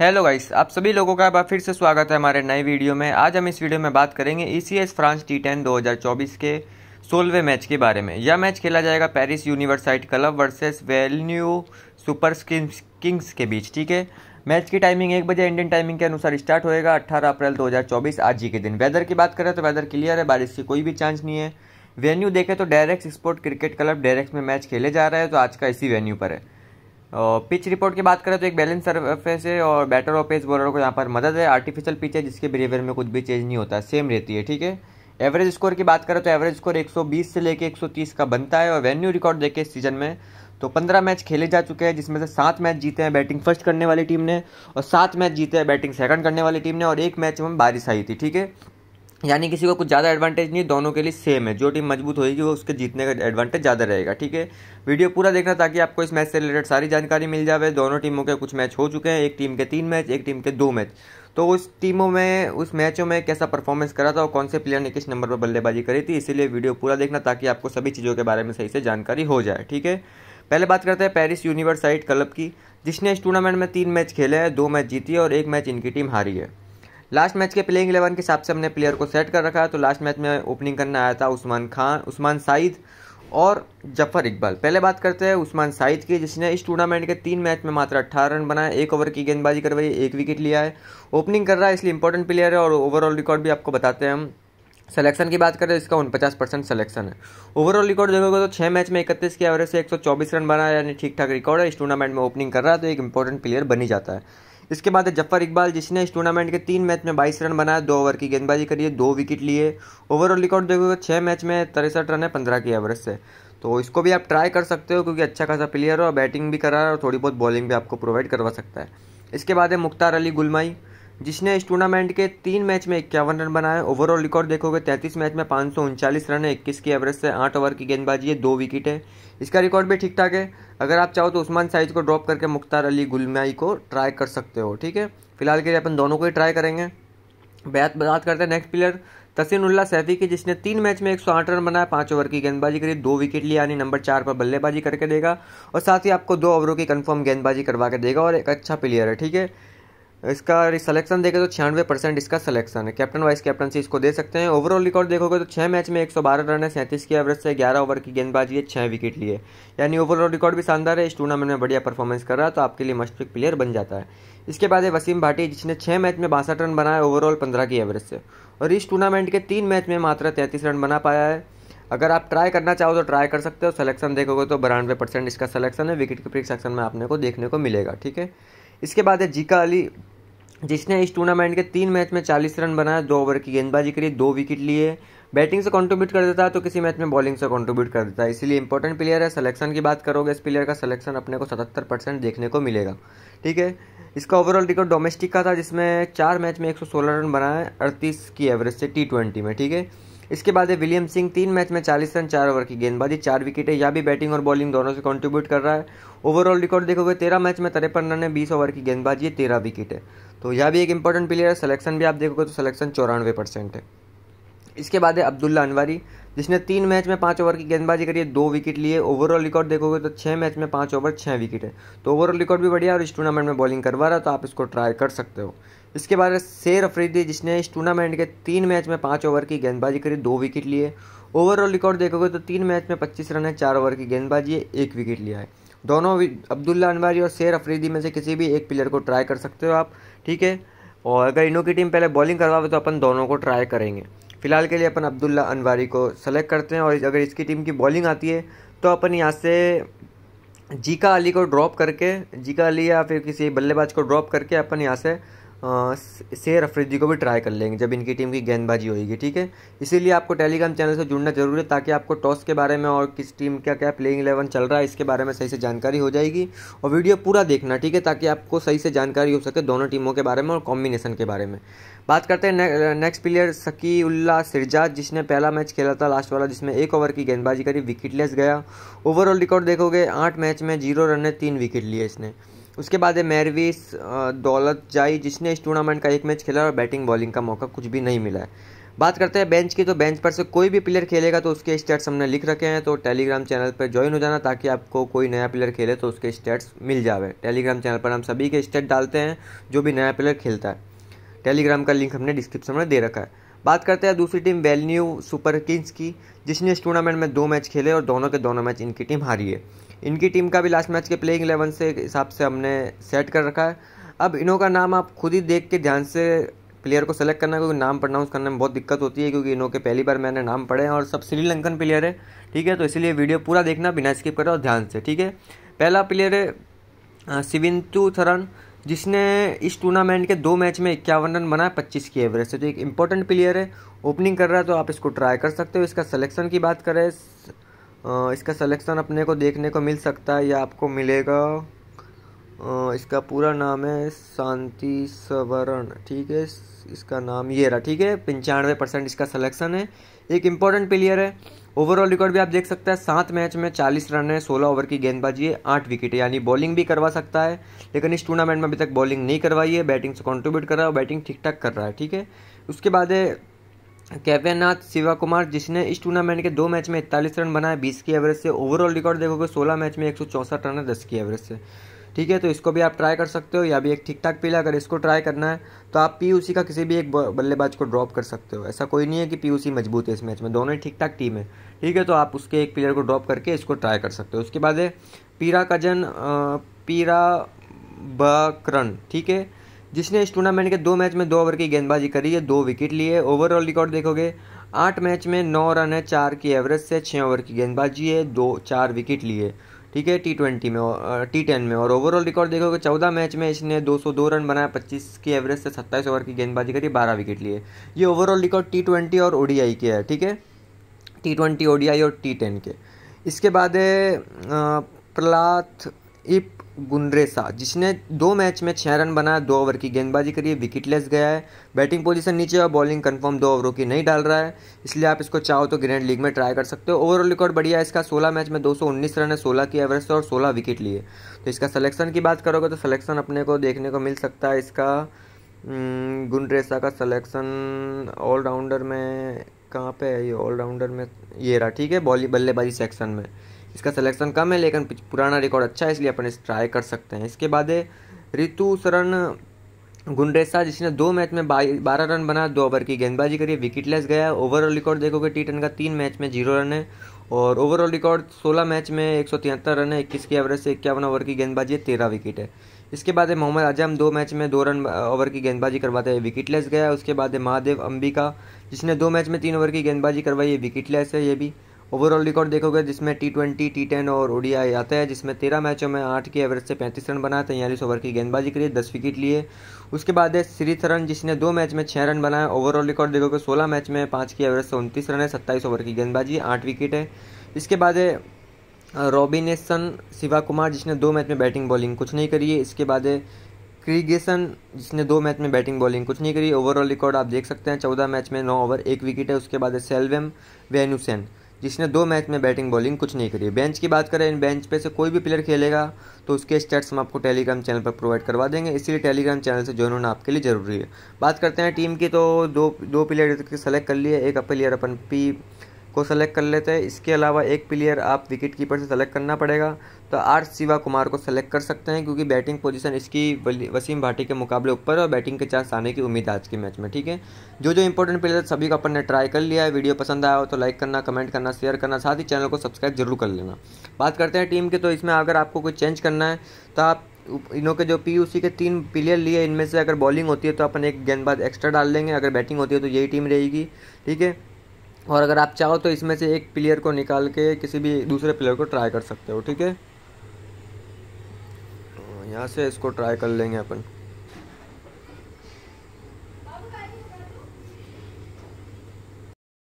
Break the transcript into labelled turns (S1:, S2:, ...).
S1: hello guys आप सभी लोगों का बार फिर से स्वागत है हमारे नए वीडियो में आज हम इस वीडियो में बात करेंगे E C S France T ten दो के सोलहवें मैच के बारे में यह मैच खेला जाएगा Paris Universite club versus Villeneuve super kings के बीच ठीक है मैच की टाइमिंग एक बजे इंडियन टाइमिंग के अनुसार स्टार्ट होएगा 18 अप्रैल 2024 आज ही के दिन वेदर की बात करें तो वेदर क्लियर है बारिश की कोई भी चांस नहीं है वेन्यू देखें तो direct sport cricket club direct में मैच खेले जा रहा है तो आज का इसी वेन्यू पर है और पिच रिपोर्ट की बात करें तो एक बैलेंस सरफेस है और बैटर और पेस बॉलर को यहाँ पर मदद है आर्टिफिशियल पिच है जिसके बिहेवियर में कुछ भी चेंज नहीं होता सेम रहती है ठीक है एवरेज स्कोर की बात करें तो एवरेज स्कोर 120 से लेकर 130 का बनता है और वेन्यू रिकॉर्ड देखे इस सीजन में तो 15 मैच खेले जा चुके हैं जिसमें से सात मैच जीते हैं बैटिंग फर्स्ट करने वाली टीम ने और सात मैच जीते हैं बैटिंग सेकंड करने वाली टीम ने और एक मैच में बारिश आई थी ठीक है यानी किसी को कुछ ज़्यादा एडवांटेज नहीं दोनों के लिए सेम है जो टीम मजबूत होगी वो उसके जीतने का एडवांटेज ज़्यादा रहेगा ठीक है वीडियो पूरा देखना ताकि आपको इस मैच से रिलेटेड सारी जानकारी मिल जाए दोनों टीमों के कुछ मैच हो चुके हैं एक टीम के तीन मैच एक टीम के दो मैच तो उस टीमों में उस मैचों में कैसा परफॉर्मेंस करा था और कौन से प्लेयर ने किस नंबर पर बल्लेबाजी करी थी इसीलिए वीडियो पूरा देखना ताकि आपको सभी चीज़ों के बारे में सही से जानकारी हो जाए ठीक है पहले बात करते हैं पेरिस यूनिवर्साइट क्लब की जिसने इस टूर्नामेंट में तीन मैच खेले हैं दो मैच जीती है और एक मैच इनकी टीम हारी है लास्ट मैच के प्लेइंग इलेवन के हिसाब से हमने प्लेयर को सेट कर रखा है तो लास्ट मैच में ओपनिंग करने आया था उस्मान खान उस्मान साइद और जफर इकबाल पहले बात करते हैं उस्मान साइद की जिसने इस टूर्नामेंट के तीन मैच में मात्र अट्ठारह रन बनाए एक ओवर की गेंदबाजी करवाई एक विकेट लिया है ओपनिंग कर रहा है इसलिए इंपॉर्टेंट प्लेयर है और ओवरऑल रिकॉर्ड भी आपको बताते हैं हम सिलेक्शन की बात करें इसका उनपचास परसेंट सलेक्शन है ओवरऑल रिकॉर्ड देखोगे तो छः मैच में इकतीस की एवरेज से चौबीस रन बनाया यानी ठीक ठाक रिकॉर्ड है इस टूर्नामेंट में ओपनिंग कर रहा है तो एक इंपॉर्टेंट प्लेयर बनी जाता है इसके बाद है जफर इकबाल जिसने इस टूर्नामेंट के तीन मैच में बाईस रन बनाए दो ओवर की गेंदबाजी करिए दो विकेट लिए ओवरऑल रिकॉर्ड देखोगे छः मैच में तिरसठ रन है पंद्रह की एवरेज से तो इसको भी आप ट्राई कर सकते हो क्योंकि अच्छा खासा प्लेयर है और बैटिंग भी करा है और थोड़ी बहुत बॉलिंग भी आपको प्रोवाइड करवा सकता है इसके बाद है मुख्तार अली गुलमाई जिसने इस टूर्नामेंट के तीन मैच में इक्यावन रन बनाए ओवरऑल रिकॉर्ड देखोगे तैंतीस मैच में पाँच रन है इक्कीस की एवरेज से आठ ओवर की गेंदबाजी है दो विकेट है इसका रिकॉर्ड भी ठीक ठाक है अगर आप चाहो तो उस्मान साइज को ड्रॉप करके मुख्तार अली गुलमाई को ट्राई कर सकते हो ठीक है फिलहाल के लिए अपन दोनों को ही ट्राई करेंगे बात बात करते हैं नेक्स्ट प्लेयर तसीन उल्ला सैफी की जिसने तीन मैच में एक सौ आठ रन बनाया पाँच ओवर की गेंदबाजी करी दो विकेट लिया यानी नंबर चार पर बल्लेबाजी करके देगा और साथ ही आपको दो ओवरों की कंफर्म गेंदबाजी करवा के देगा और एक अच्छा प्लेयर है ठीक है इसका सिलेक्शन देखें तो छियानवे परसेंट इसका सिलेक्शन है कैप्टन वाइस कैप्टनसी इसको दे सकते हैं ओवरऑल रिकॉर्ड देखोगे तो छः मैच में 112 रन है सैंतीस की एवरेज से 11 ओवर की गेंदबाजी है छः विकेट लिए यानी ओवरऑल रिकॉर्ड भी शानदार है इस टूर्नामेंट में बढ़िया परफॉर्मेंस कर रहा है तो आपके लिए पिक प्लेयर बन जाता है इसके बाद है वसीम भाटी जिसने छः मैच में बासठ रन बनाया ओवरऑल पंद्रह की एवरेज से और इस टूर्नामेंट के तीन मैच में मात्र तैंतीस रन बना पाया है अगर आप ट्राई करना चाहो तो ट्राई कर सकते हो सिलेक्शन देखोगे तो बानवे परसेंट इसका सिलेक्शन है विकेट कीपिंग सेक्शन में आपने को देखने को मिलेगा ठीक है इसके बाद है जीका अली जिसने इस टूर्नामेंट के तीन मैच में चालीस रन बनाए दो ओवर की गेंदबाजी करी दो विकेट लिए बैटिंग से कंट्रीब्यूट कर देता है तो किसी मैच में बॉलिंग से कंट्रीब्यूट कर देता है इसलिए इंपॉर्टेंट प्लेयर है सिलेक्शन की बात करोगे इस प्लेयर का सिलेक्शन अपने को 77 परसेंट देखने को मिलेगा ठीक है इसका ओवरऑल रिकॉर्ड डोमेस्टिक का था जिसमें चार मैच में 116 रन बनाए अड़तीस की एवरेज से टी में ठीक है इसके बाद है विलियम सिंह तीन मैच में चालीस रन चार ओवर की गेंदबाजी चार विकेट है या भी बैटिंग और बॉलिंग दोनों से कंट्रीब्यूट कर रहा है ओवरऑल रिकॉर्ड देखोगे तेरह मैच में तिरपन रन है बीस ओवर की गेंदबाजी है तेरह विकेट है तो यह भी एक इंपॉर्टेंट प्लेयर है सलेक्शन भी आप देखोगे तो सलेक्शन चौरानवे परसेंट है इसके बाद है अब्दुल्ला अनवारी जिसने तीन मैच में पाँच ओवर की गेंदबाजी करी है दो विकेट लिए ओवरऑल रिकॉर्ड देखोगे तो छः मैच में पाँच ओवर छः विकेट है तो ओवरऑल रिकॉर्ड भी बढ़िया और इस टूर्नामेंट में बॉलिंग करवा रहा तो आप इसको ट्राई कर सकते हो इसके बाद शेर अफरीदी जिसने इस टूर्नामेंट के तीन मैच में पाँच ओवर की गेंदबाजी करी दो विकेट लिए ओवरऑल रिकॉर्ड देखोगे तो तीन मैच में पच्चीस रन है चार ओवर की गेंदबाजी है एक विकेट लिया है दोनों अब्दुल्ला अनवारी और शेर अफरीदी में से किसी भी एक प्लेयर को ट्राई कर सकते हो आप ठीक है और अगर इनो की टीम पहले बॉलिंग करवावे तो अपन दोनों को ट्राई करेंगे फिलहाल के लिए अपन अब्दुल्ला अनवारी को सेलेक्ट करते हैं और अगर इसकी टीम की बॉलिंग आती है तो अपन यहाँ से जीका अली को ड्रॉप करके जीका अली या फिर किसी बल्लेबाज को ड्रॉप करके अपन यहाँ से शेर अफरीदी को भी ट्राई कर लेंगे जब इनकी टीम की गेंदबाजी होगी ठीक है इसीलिए आपको टेलीग्राम चैनल से जुड़ना जरूरी है ताकि आपको टॉस के बारे में और किस टीम का क्या प्लेइंग इलेवन चल रहा है इसके बारे में सही से जानकारी हो जाएगी और वीडियो पूरा देखना ठीक है ताकि आपको सही से जानकारी हो सके दोनों टीमों के बारे में और कॉम्बिनेशन के बारे में बात करते हैं नेक्स्ट प्लेयर सकी उल्ला सिरजाज जिसने पहला मैच खेला था लास्ट वाला जिसमें एक ओवर की गेंदबाजी करी विकेटलेस गया ओवरऑल रिकॉर्ड देखोगे आठ मैच में जीरो रन ने तीन विकेट लिए इसने उसके बाद है मेरविस दौलत जाई जिसने इस टूर्नामेंट का एक मैच खेला और बैटिंग बॉलिंग का मौका कुछ भी नहीं मिला है बात करते हैं बेंच की तो बेंच पर से कोई भी प्लेयर खेलेगा तो उसके स्टेट्स हमने लिख रखे हैं तो टेलीग्राम चैनल पर ज्वाइन हो जाना ताकि आपको कोई नया प्लेयर खेले तो उसके स्टेट्स मिल जावे टेलीग्राम चैनल पर हम सभी के स्टेट डालते हैं जो भी नया प्लेयर खेलता है टेलीग्राम का लिंक हमने डिस्क्रिप्शन में दे रखा है बात करते हैं दूसरी टीम वेल्यू सुपर किंग्स की जिसने इस टूर्नामेंट में दो मैच खेले और दोनों के दोनों मैच इनकी टीम हारी है इनकी टीम का भी लास्ट मैच के प्लेइंग एलेवन से हिसाब से हमने सेट कर रखा है अब इनों का नाम आप खुद ही देख के ध्यान से प्लेयर को सेलेक्ट करना क्योंकि नाम प्रनाउंस करने में बहुत दिक्कत होती है क्योंकि इनों के पहली बार मैंने नाम पढ़े हैं और सब श्रीलंकन प्लेयर है ठीक है तो इसलिए वीडियो पूरा देखना बिना स्किप करो और ध्यान से ठीक है पहला प्लेयर है सिविंतु थरन जिसने इस टूर्नामेंट के दो मैच में इक्यावन रन बनाए पच्चीस की एवरेज से तो एक इंपॉर्टेंट प्लेयर है ओपनिंग कर रहा है तो आप इसको ट्राई कर सकते हो इसका सलेक्शन की बात करें इसका सिलेक्शन अपने को देखने को मिल सकता है या आपको मिलेगा इसका पूरा नाम है शांति सवरण ठीक है इसका नाम ये रहा ठीक है पंचानवे परसेंट इसका सिलेक्शन है एक इम्पॉर्टेंट प्लेयर है ओवरऑल रिकॉर्ड भी आप देख सकते हैं सात मैच में चालीस रन है सोलह ओवर की गेंदबाजी है आठ विकेट है यानी बॉलिंग भी करवा सकता है लेकिन इस टूर्नामेंट में अभी तक बॉलिंग नहीं करवाई है बैटिंग से कॉन्ट्रीब्यूट कर रहा है और बैटिंग ठीक ठाक कर रहा है ठीक है उसके बाद है कैफेनाथ शिवा कुमार जिसने इस टूर्नामेंट के दो मैच में इकतालीस रन बनाए बीस की एवरेज से ओवरऑल रिकॉर्ड देखोगे सोलह मैच में एक रन है दस की एवरेज से ठीक है तो इसको भी आप ट्राई कर सकते हो या भी एक ठीक ठाक पीला अगर इसको ट्राई करना है तो आप पी का किसी भी एक बल्लेबाज को ड्रॉप कर सकते हो ऐसा कोई नहीं है कि पी मजबूत है इस मैच में दोनों ही ठीक ठाक टीम है ठीक है तो आप उसके एक प्लेयर को ड्रॉप करके इसको ट्राई कर सकते हो उसके बाद है पीरा कजन पीरा बकरण ठीक है जिसने इस टूर्नामेंट के दो मैच में दो ओवर की गेंदबाजी करी है दो विकेट लिए ओवरऑल रिकॉर्ड देखोगे आठ मैच में नौ रन है चार की एवरेज से छः ओवर की गेंदबाजी है दो चार विकेट लिए ठीक है टी ट्वेंटी में टी टेन में और ओवरऑल रिकॉर्ड देखोगे चौदह मैच में इसने दो सौ दो रन बनाया पच्चीस की एवरेज से सत्ताईस ओवर की गेंदबाजी करी बारह विकेट लिए ये ओवरऑल रिकॉर्ड टी ट्वेंटी और ओडीआई के है ठीक है टी ट्वेंटी ओडीआई और टी टेन के इसके बाद है प्रहलाद इप गुंडरेसा जिसने दो मैच में छः रन बनाया दो ओवर की गेंदबाजी करी है विकेट लेस गया है बैटिंग पोजीशन नीचे और बॉलिंग कंफर्म दो ओवरों की नहीं डाल रहा है इसलिए आप इसको चाहो तो ग्रैंड लीग में ट्राई कर सकते हो ओवरऑल रिकॉर्ड बढ़िया है इसका 16 मैच में 219 रन है 16 की एवरेज और 16 विकेट लिए तो इसका सलेक्शन की बात करोगे तो सलेक्शन अपने को देखने को मिल सकता है इसका गुंडरेसा का सलेक्शन ऑलराउंडर में कहाँ पे है ये ऑलराउंडर में ये रहा ठीक है बॉली बल्लेबाजी सेक्शन में इसका सिलेक्शन कम है लेकिन पुराना रिकॉर्ड अच्छा है इसलिए अपन इस ट्राई कर सकते हैं इसके बाद है ऋतु शरण गुंडेसा जिसने दो मैच में बारह रन बनाया दो ओवर की गेंदबाजी करी लेस गया ओवरऑल रिकॉर्ड देखोगे टी का तीन मैच में जीरो रन है और ओवरऑल रिकॉर्ड 16 मैच में एक रन है इक्कीस की एवरेज से इक्यावन ओवर की गेंदबाजी है तेरह विकेट है इसके बाद है मोहम्मद आजम दो मैच में दो रन ओवर की गेंदबाजी करवाते हैं लेस गया उसके बाद है महादेव अंबिका जिसने दो मैच में तीन ओवर की गेंदबाजी करवाई है लेस है ये भी ओवरऑल रिकॉर्ड देखोगे जिसमें टी ट्वेंटी टी टेन और ओडीआई आता है जिसमें तेरह मैचों में आठ की एवरेज से पैंतीस रन बनाए तैयारी ओवर की गेंदबाजी करिए दस विकेट लिए उसके बाद है श्रीथरन जिसने दो मैच में छः रन बनाए ओवरऑल रिकॉर्ड देखोगे सोलह मैच में पाँच की एवरेज से उनतीस रन है सत्ताईस ओवर की गेंदबाजी आठ विकेट है इसके बाद है रॉबिनेसन शिवा कुमार जिसने दो मैच में बैटिंग बॉलिंग कुछ नहीं करी है इसके बाद है क्रिगेसन जिसने दो मैच में बैटिंग बॉलिंग कुछ नहीं करी ओवरऑल रिकॉर्ड आप देख सकते हैं चौदह मैच में नौ ओवर एक विकेट है उसके बाद है सेल्वेम वेनुसेन जिसने दो मैच में बैटिंग बॉलिंग कुछ नहीं करी बेंच की बात करें इन बेंच पे से कोई भी प्लेयर खेलेगा तो उसके स्टेट्स हम आपको टेलीग्राम चैनल पर प्रोवाइड करवा देंगे इसीलिए टेलीग्राम चैनल से ज्वाइन होना आपके लिए ज़रूरी है बात करते हैं टीम की तो दो दो प्लेयर सेलेक्ट कर लिए एक प्लेयर अपन पी को सेलेक्ट कर लेते हैं इसके अलावा एक प्लेयर आप विकेट कीपर से सेलेक्ट करना पड़ेगा तो आर शिवा कुमार को सेलेक्ट कर सकते हैं क्योंकि बैटिंग पोजीशन इसकी वसीम भाटी के मुकाबले ऊपर और बैटिंग के चांस आने की उम्मीद है आज के मैच में ठीक है जो जो इंपॉर्टेंट प्लेयर सभी को अपन ने ट्राई कर लिया है वीडियो पसंद आया हो तो लाइक करना कमेंट करना शेयर करना साथ ही चैनल को सब्सक्राइब जरूर कर लेना बात करते हैं टीम की तो इसमें अगर आपको कोई चेंज करना है तो आप इनों के जो पी के तीन प्लेयर लिए इनमें से अगर बॉलिंग होती है तो अपन एक गेंदबाज एक्स्ट्रा डाल देंगे अगर बैटिंग होती है तो यही टीम रहेगी ठीक है और अगर आप चाहो तो इसमें से एक प्लेयर को निकाल के किसी भी दूसरे प्लेयर को ट्राई कर सकते हो ठीक है तो यहाँ से इसको ट्राई कर लेंगे अपन